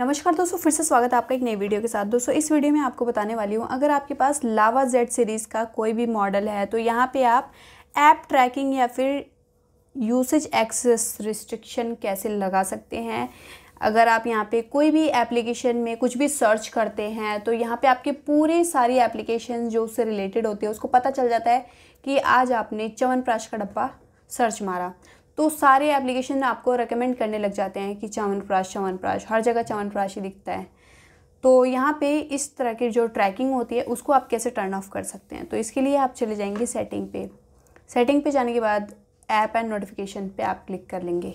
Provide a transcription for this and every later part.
नमस्कार दोस्तों फिर से स्वागत है आपका एक नई वीडियो के साथ दोस्तों इस वीडियो में आपको बताने वाली हूँ अगर आपके पास लावा जेड सीरीज़ का कोई भी मॉडल है तो यहाँ पे आप ऐप ट्रैकिंग या फिर यूसेज एक्सेस रिस्ट्रिक्शन कैसे लगा सकते हैं अगर आप यहाँ पे कोई भी एप्लीकेशन में कुछ भी सर्च करते हैं तो यहाँ पर आपके पूरे सारी एप्लीकेशन जो उससे रिलेटेड होती है उसको पता चल जाता है कि आज आपने चवनप्राश का डब्बा सर्च मारा तो सारे एप्लीकेशन आपको रिकमेंड करने लग जाते हैं कि चवनप्राश चवनप्राश हर जगह चवनप्राश ही दिखता है तो यहाँ पे इस तरह की जो ट्रैकिंग होती है उसको आप कैसे टर्न ऑफ कर सकते हैं तो इसके लिए आप चले जाएंगे सेटिंग पे सेटिंग पे जाने के बाद ऐप एंड नोटिफिकेशन पे आप क्लिक कर लेंगे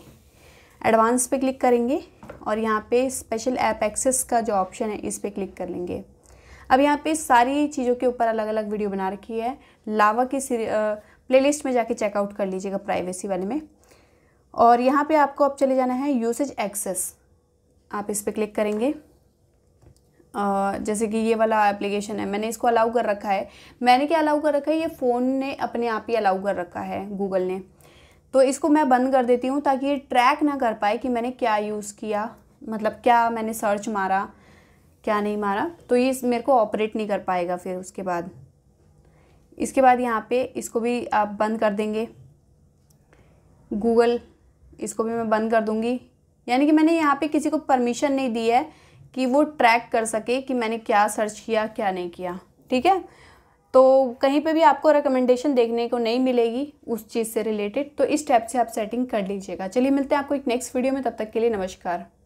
एडवांस पे क्लिक करेंगे और यहाँ पे स्पेशल ऐप एक्सेस का जो ऑप्शन है इस पर क्लिक कर लेंगे अब यहाँ पे सारी चीज़ों के ऊपर अलग अलग वीडियो बना रखी है लावा की प्लेलिस्ट में जाके चेकआउट कर लीजिएगा प्राइवेसी वाले में और यहाँ पे आपको अब चले जाना है यूसेज एक्सेस आप इस पर क्लिक करेंगे जैसे कि ये वाला एप्लीकेशन है मैंने इसको अलाउ कर रखा है मैंने क्या अलाउ कर रखा है ये फ़ोन ने अपने आप ही अलाउ कर रखा है गूगल ने तो इसको मैं बंद कर देती हूँ ताकि ये ट्रैक ना कर पाए कि मैंने क्या यूज़ किया मतलब क्या मैंने सर्च मारा क्या नहीं मारा तो ये मेरे को ऑपरेट नहीं कर पाएगा फिर उसके बाद इसके बाद यहाँ पे इसको भी आप बंद कर देंगे गूगल इसको भी मैं बंद कर दूँगी यानी कि मैंने यहाँ पे किसी को परमिशन नहीं दी है कि वो ट्रैक कर सके कि मैंने क्या सर्च किया क्या नहीं किया ठीक है तो कहीं पे भी आपको रिकमेंडेशन देखने को नहीं मिलेगी उस चीज़ से रिलेटेड तो इस टैप से आप सेटिंग कर लीजिएगा चलिए मिलते हैं आपको एक नेक्स्ट वीडियो में तब तक के लिए नमस्कार